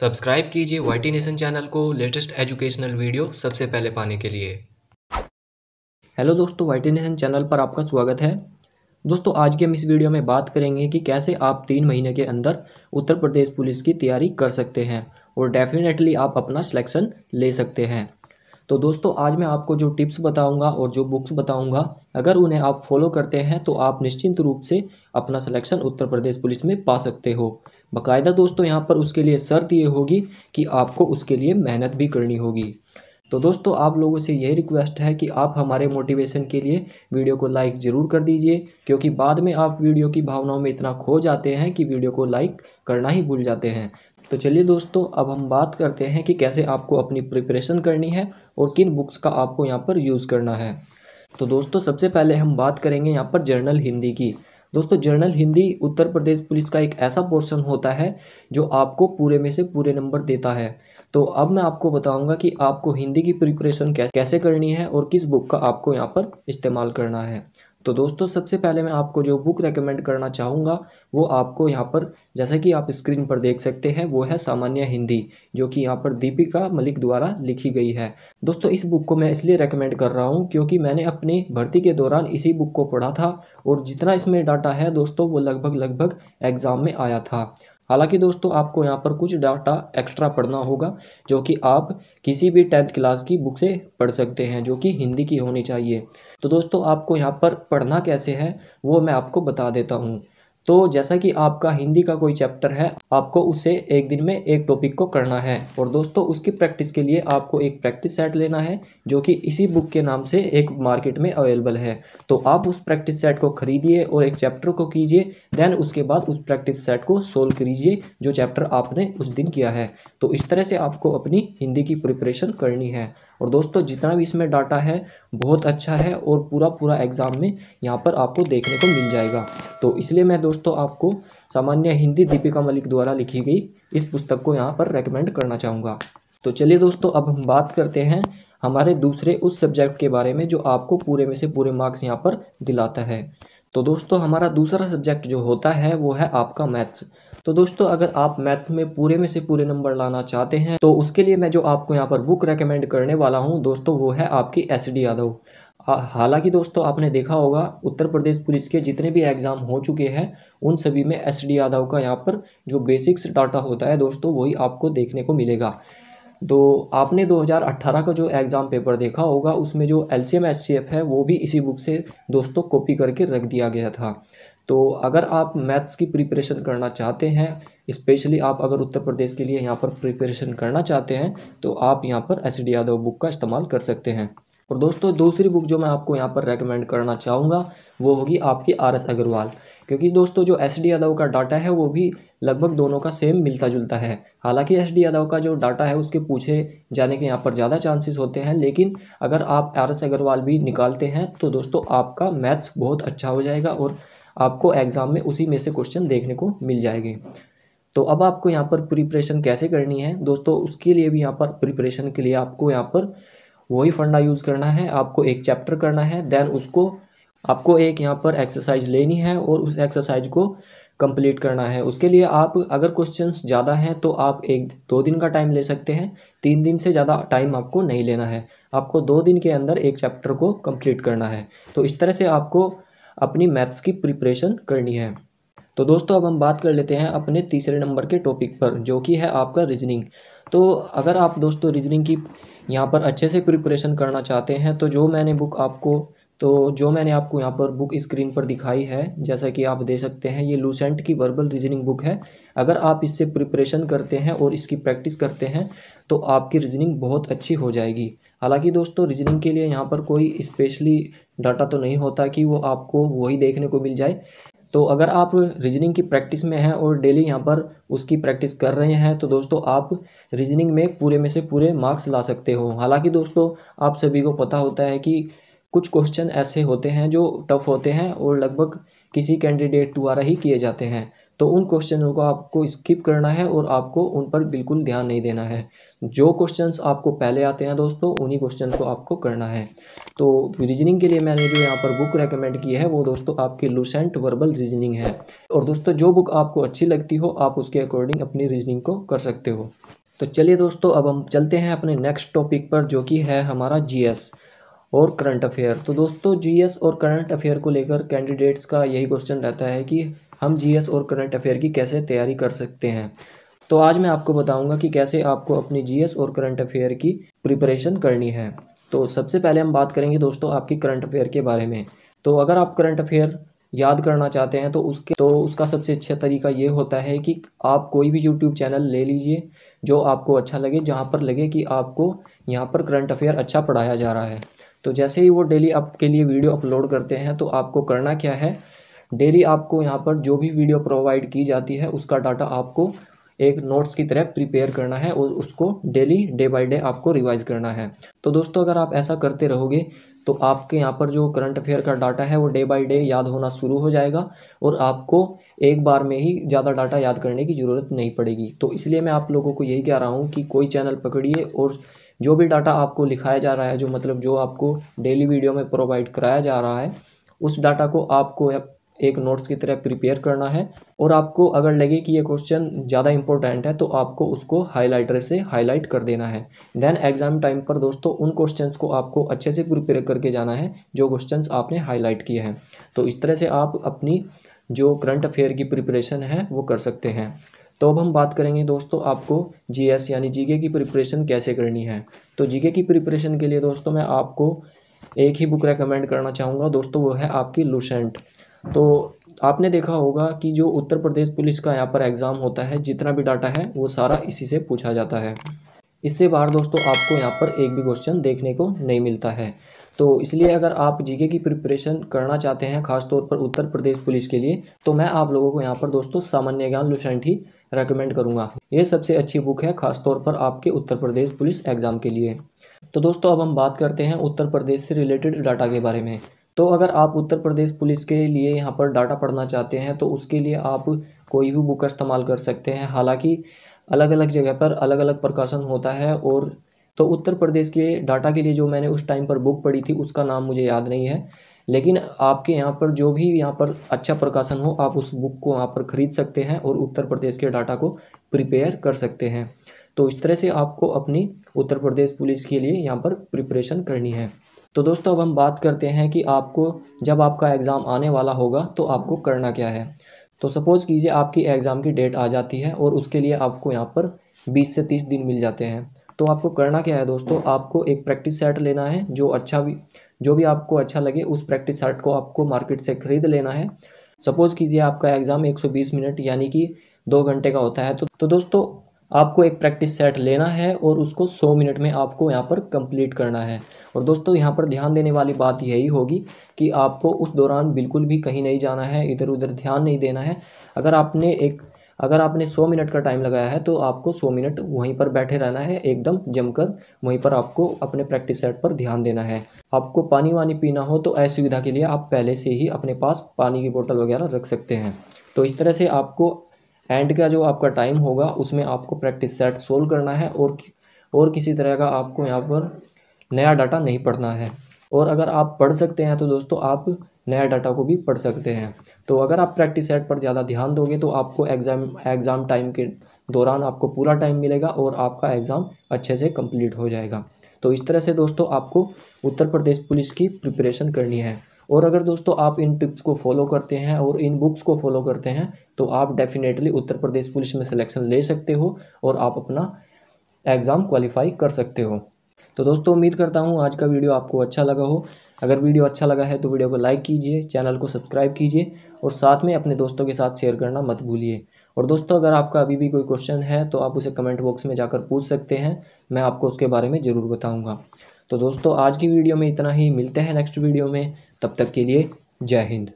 subscribe कीजिए Y nation channel को latest educational video सबसे पहले पाने के लिए हेलो दोस्तों वाई नेशन चैनल पर आपका स्वागत है दोस्तों आज के हम इस वीडियो में बात करेंगे कि कैसे आप तीन महीने के अंदर उत्तर प्रदेश पुलिस की तैयारी कर सकते हैं और डेफिनेटली आप अपना सिलेक्शन ले सकते हैं तो दोस्तों आज मैं आपको जो टिप्स बताऊंगा और जो बुक्स बताऊंगा अगर उन्हें आप फॉलो करते हैं तो आप निश्चिंत रूप से अपना सिलेक्शन उत्तर प्रदेश पुलिस में पा सकते हो बाकायदा दोस्तों यहाँ पर उसके लिए शर्त ये होगी कि आपको उसके लिए मेहनत भी करनी होगी तो दोस्तों आप लोगों से यही रिक्वेस्ट है कि आप हमारे मोटिवेशन के लिए वीडियो को लाइक ज़रूर कर दीजिए क्योंकि बाद में आप वीडियो की भावनाओं में इतना खो जाते हैं कि वीडियो को लाइक करना ही भूल जाते हैं तो चलिए दोस्तों अब हम बात करते हैं कि कैसे आपको अपनी प्रिपरेशन करनी है और किन बुक्स का आपको यहाँ पर यूज़ करना है तो दोस्तों सबसे पहले हम बात करेंगे यहाँ पर जर्नल हिंदी की दोस्तों जर्नल हिंदी उत्तर प्रदेश पुलिस का एक ऐसा पोर्शन होता है जो आपको पूरे में से पूरे नंबर देता है तो अब मैं आपको बताऊंगा कि आपको हिंदी की प्रिपरेशन कैसे करनी है और किस बुक का आपको यहाँ पर इस्तेमाल करना है तो दोस्तों सबसे पहले मैं आपको जो बुक रेकमेंड करना चाहूँगा वो आपको यहाँ पर जैसा कि आप स्क्रीन पर देख सकते हैं वो है सामान्य हिंदी जो कि यहाँ पर दीपिका मलिक द्वारा लिखी गई है दोस्तों इस बुक को मैं इसलिए रेकमेंड कर रहा हूँ क्योंकि मैंने अपनी भर्ती के दौरान इसी बुक को पढ़ा था और जितना इसमें डाटा है दोस्तों वो लगभग लगभग एग्ज़ाम में आया था हालांकि दोस्तों आपको यहाँ पर कुछ डाटा एक्स्ट्रा पढ़ना होगा जो कि आप किसी भी टेंथ क्लास की बुक से पढ़ सकते हैं जो कि हिंदी की होनी चाहिए तो दोस्तों आपको यहाँ पर पढ़ना कैसे है वो मैं आपको बता देता हूँ तो जैसा कि आपका हिंदी का कोई चैप्टर है आपको उसे एक दिन में एक टॉपिक को करना है और दोस्तों उसकी प्रैक्टिस के लिए आपको एक प्रैक्टिस सेट लेना है जो कि इसी बुक के नाम से एक मार्केट में अवेलेबल है तो आप उस प्रैक्टिस सेट को खरीदिए और एक चैप्टर को कीजिए देन उसके बाद उस प्रैक्टिस सेट को सोल्व करीजिए जो चैप्टर आपने उस दिन किया है तो इस तरह से आपको अपनी हिंदी की प्रिपरेशन करनी है और दोस्तों जितना भी इसमें डाटा है बहुत अच्छा है और पूरा पूरा एग्ज़ाम में यहाँ पर आपको देखने को मिल जाएगा तो इसलिए मैं दोस्तों दोस्तों आपको सामान्य हिंदी दीपिका मलिक द्वारा लिखी गई इस पुस्तक को यहाँ पर रेकमेंड करना चाहूँगा तो चलिए दोस्तों अब हम बात करते हैं हमारे दूसरे उस सब्जेक्ट के बारे में जो आपको पूरे में से पूरे मार्क्स यहाँ पर दिलाता है तो दोस्तों हमारा दूसरा सब्जेक्ट जो होता है वो है आपका मैथ्स तो दोस्तों अगर आप मैथ्स में पूरे में से पूरे नंबर लाना चाहते हैं तो उसके लिए मैं जो आपको यहाँ पर बुक रेकमेंड करने वाला हूँ दोस्तों वो है आपकी एस डी यादव हालांकि दोस्तों आपने देखा होगा उत्तर प्रदेश पुलिस के जितने भी एग्ज़ाम हो चुके हैं उन सभी में एस डी यादव का यहाँ पर जो बेसिक्स डाटा होता है दोस्तों वही आपको देखने को मिलेगा तो आपने 2018 का जो एग्ज़ाम पेपर देखा होगा उसमें जो एल सी है वो भी इसी बुक से दोस्तों कॉपी करके रख दिया गया था तो अगर आप मैथ्स की प्रिपरेशन करना चाहते हैं स्पेशली आप अगर उत्तर प्रदेश के लिए यहाँ पर प्रिपरेशन करना चाहते हैं तो आप यहाँ पर एस डी यादव बुक का इस्तेमाल कर सकते हैं और दोस्तों दूसरी बुक जो मैं आपको यहाँ पर रेकमेंड करना चाहूँगा वो होगी आपकी आर एस अग्रवाल क्योंकि दोस्तों जो एस डी यादव का डाटा है वो भी लगभग दोनों का सेम मिलता जुलता है हालांकि एस डी यादव का जो डाटा है उसके पूछे जाने के यहाँ पर ज़्यादा चांसेस होते हैं लेकिन अगर आप आर एस अग्रवाल भी निकालते हैं तो दोस्तों आपका मैथ्स बहुत अच्छा हो जाएगा और आपको एग्ज़ाम में उसी में से क्वेश्चन देखने को मिल जाएंगे तो अब आपको यहाँ पर प्रिपरेशन कैसे करनी है दोस्तों उसके लिए भी यहाँ पर प्रिपरेशन के लिए आपको यहाँ पर वही फंडा यूज़ करना है आपको एक चैप्टर करना है देन उसको आपको एक यहाँ पर एक्सरसाइज लेनी है और उस एक्सरसाइज को कंप्लीट करना है उसके लिए आप अगर क्वेश्चंस ज़्यादा हैं तो आप एक दो दिन का टाइम ले सकते हैं तीन दिन से ज़्यादा टाइम आपको नहीं लेना है आपको दो दिन के अंदर एक चैप्टर को कंप्लीट करना है तो इस तरह से आपको अपनी मैथ्स की प्रिपरेशन करनी है तो दोस्तों अब हम बात कर लेते हैं अपने तीसरे नंबर के टॉपिक पर जो कि है आपका रीजनिंग तो अगर आप दोस्तों रीजनिंग की यहाँ पर अच्छे से प्रिपरेशन करना चाहते हैं तो जो मैंने बुक आपको तो जो मैंने आपको यहाँ पर बुक स्क्रीन पर दिखाई है जैसा कि आप दे सकते हैं ये लूसेंट की वर्बल रीजनिंग बुक है अगर आप इससे प्रिपरेशन करते हैं और इसकी प्रैक्टिस करते हैं तो आपकी रीजनिंग बहुत अच्छी हो जाएगी हालांकि दोस्तों रीजनिंग के लिए यहाँ पर कोई स्पेशली डाटा तो नहीं होता कि वो आपको वही देखने को मिल जाए तो अगर आप रीजनिंग की प्रैक्टिस में हैं और डेली यहाँ पर उसकी प्रैक्टिस कर रहे हैं तो दोस्तों आप रीजनिंग में पूरे में से पूरे मार्क्स ला सकते हो हालांकि दोस्तों आप सभी को पता होता है कि कुछ क्वेश्चन ऐसे होते हैं जो टफ होते हैं और लगभग किसी कैंडिडेट द्वारा ही किए जाते हैं तो उन क्वेश्चनों को आपको स्किप करना है और आपको उन पर बिल्कुल ध्यान नहीं देना है जो क्वेश्चंस आपको पहले आते हैं दोस्तों उन्हीं क्वेश्चन को आपको करना है तो रीजनिंग के लिए मैंने जो यहाँ पर बुक रेकमेंड की है वो दोस्तों आपकी लूसेंट वर्बल रीजनिंग है और दोस्तों जो बुक आपको अच्छी लगती हो आप उसके अकॉर्डिंग अपनी रीजनिंग को कर सकते हो तो चलिए दोस्तों अब हम चलते हैं अपने नेक्स्ट टॉपिक पर जो कि है हमारा जीएस और करंट अफेयर तो दोस्तों जीएस और करंट अफेयर को लेकर कैंडिडेट्स का यही क्वेश्चन रहता है कि हम जीएस और करंट अफेयर की कैसे तैयारी कर सकते हैं तो आज मैं आपको बताऊंगा कि कैसे आपको अपनी जीएस और करंट अफेयर की प्रिपरेशन करनी है तो सबसे पहले हम बात करेंगे दोस्तों आपकी करंट अफेयर के बारे में तो अगर आप करंट अफेयर याद करना चाहते हैं तो उसके तो उसका सबसे अच्छा तरीका ये होता है कि आप कोई भी यूट्यूब चैनल ले लीजिए जो आपको अच्छा लगे जहाँ पर लगे कि आपको यहाँ पर करंट अफेयर अच्छा पढ़ाया जा रहा है तो जैसे ही वो डेली आपके लिए वीडियो अपलोड करते हैं तो आपको करना क्या है डेली आपको यहाँ पर जो भी वीडियो प्रोवाइड की जाती है उसका डाटा आपको एक नोट्स की तरह प्रिपेयर करना है और उसको डेली डे बाय डे आपको रिवाइज करना है तो दोस्तों अगर आप ऐसा करते रहोगे तो आपके यहाँ पर जो करंट अफेयर का डाटा है वो डे बाय डे याद होना शुरू हो जाएगा और आपको एक बार में ही ज़्यादा डाटा याद करने की ज़रूरत नहीं पड़ेगी तो इसलिए मैं आप लोगों को यही कह रहा हूँ कि कोई चैनल पकड़िए और जो भी डाटा आपको लिखाया जा रहा है जो मतलब जो आपको डेली वीडियो में प्रोवाइड कराया जा रहा है उस डाटा को आपको एक नोट्स की तरह प्रिपेयर करना है और आपको अगर लगे कि ये क्वेश्चन ज़्यादा इंपॉर्टेंट है तो आपको उसको हाईलाइटर से हाईलाइट कर देना है देन एग्ज़ाम टाइम पर दोस्तों उन क्वेश्चंस को आपको अच्छे से प्रिपेयर करके जाना है जो क्वेश्चंस आपने हाईलाइट किए हैं तो इस तरह से आप अपनी जो करंट अफेयर की प्रिपरेशन है वो कर सकते हैं तो अब हम बात करेंगे दोस्तों आपको एस यानी जी की प्रिपरेशन कैसे करनी है तो जी की प्रिपरेशन के लिए दोस्तों मैं आपको एक ही बुक रेकमेंड करना चाहूँगा दोस्तों वो है आपकी लूसेंट तो आपने देखा होगा कि जो उत्तर प्रदेश पुलिस का यहाँ पर एग्ज़ाम होता है जितना भी डाटा है वो सारा इसी से पूछा जाता है इससे बाहर दोस्तों आपको यहाँ पर एक भी क्वेश्चन देखने को नहीं मिलता है तो इसलिए अगर आप जीके की प्रिपरेशन करना चाहते हैं खासतौर पर उत्तर प्रदेश पुलिस के लिए तो मैं आप लोगों को यहाँ पर दोस्तों सामान्य ज्ञान लुसेंट ही रेकमेंड करूँगा ये सबसे अच्छी बुक है खासतौर पर आपके उत्तर प्रदेश पुलिस एग्ज़ाम के लिए तो दोस्तों अब हम बात करते हैं उत्तर प्रदेश से रिलेटेड डाटा के बारे में तो अगर आप उत्तर प्रदेश पुलिस के लिए यहाँ पर डाटा पढ़ना चाहते हैं तो उसके लिए आप कोई भी बुक का इस्तेमाल कर सकते हैं हालांकि अलग अलग जगह पर अलग अलग प्रकाशन होता है और तो उत्तर प्रदेश के डाटा के लिए जो मैंने उस टाइम पर बुक पढ़ी थी उसका नाम मुझे याद नहीं है लेकिन आपके यहाँ पर जो भी यहाँ पर अच्छा प्रकाशन हो आप उस बुक को यहाँ पर ख़रीद सकते हैं और उत्तर प्रदेश के डाटा को प्रिपेयर कर सकते हैं तो इस तरह से आपको अपनी उत्तर प्रदेश पुलिस के लिए यहाँ पर प्रिपरेशन करनी है तो दोस्तों अब हम बात करते हैं कि आपको जब आपका एग्ज़ाम आने वाला होगा तो आपको करना क्या है तो सपोज़ कीजिए आपकी एग्ज़ाम की डेट आ जाती है और उसके लिए आपको यहाँ पर बीस से तीस दिन मिल जाते हैं तो आपको करना क्या है दोस्तों आपको एक प्रैक्टिस सेट लेना है जो अच्छा भी जो भी आपको अच्छा लगे उस प्रैक्टिस सेट को आपको मार्केट से ख़रीद लेना है सपोज़ कीजिए आपका एग्ज़ाम 120 मिनट यानी कि दो घंटे का होता है तो तो दोस्तों आपको एक प्रैक्टिस सेट लेना है और उसको 100 मिनट में आपको यहाँ पर कंप्लीट करना है और दोस्तों यहाँ पर ध्यान देने वाली बात यही होगी कि आपको उस दौरान बिल्कुल भी कहीं नहीं जाना है इधर उधर ध्यान नहीं देना है अगर आपने एक अगर आपने 100 मिनट का टाइम लगाया है तो आपको 100 मिनट वहीं पर बैठे रहना है एकदम जमकर वहीं पर आपको अपने प्रैक्टिस सेट पर ध्यान देना है आपको पानी वानी पीना हो तो असुविधा के लिए आप पहले से ही अपने पास पानी की बोतल वगैरह रख सकते हैं तो इस तरह से आपको एंड का जो आपका टाइम होगा उसमें आपको प्रैक्टिस सेट सोल्व करना है और और किसी तरह का आपको यहाँ पर नया डाटा नहीं पढ़ना है और अगर आप पढ़ सकते हैं तो दोस्तों आप नया डाटा को भी पढ़ सकते हैं तो अगर आप प्रैक्टिस सेट पर ज़्यादा ध्यान दोगे तो आपको एग्ज़ाम एग्ज़ाम टाइम के दौरान आपको पूरा टाइम मिलेगा और आपका एग्ज़ाम अच्छे से कंप्लीट हो जाएगा तो इस तरह से दोस्तों आपको उत्तर प्रदेश पुलिस की प्रिपरेशन करनी है और अगर दोस्तों आप इन टिप्स को फॉलो करते हैं और इन बुक्स को फॉलो करते हैं तो आप डेफिनेटली उत्तर प्रदेश पुलिस में सिलेक्शन ले सकते हो और आप अपना एग्ज़ाम क्वालिफाई कर सकते हो तो दोस्तों उम्मीद करता हूँ आज का वीडियो आपको अच्छा लगा हो अगर वीडियो अच्छा लगा है तो वीडियो को लाइक कीजिए चैनल को सब्सक्राइब कीजिए और साथ में अपने दोस्तों के साथ शेयर करना मत भूलिए और दोस्तों अगर आपका अभी भी कोई क्वेश्चन है तो आप उसे कमेंट बॉक्स में जाकर पूछ सकते हैं मैं आपको उसके बारे में ज़रूर बताऊँगा तो दोस्तों आज की वीडियो में इतना ही मिलते हैं नेक्स्ट वीडियो में तब तक के लिए जय हिंद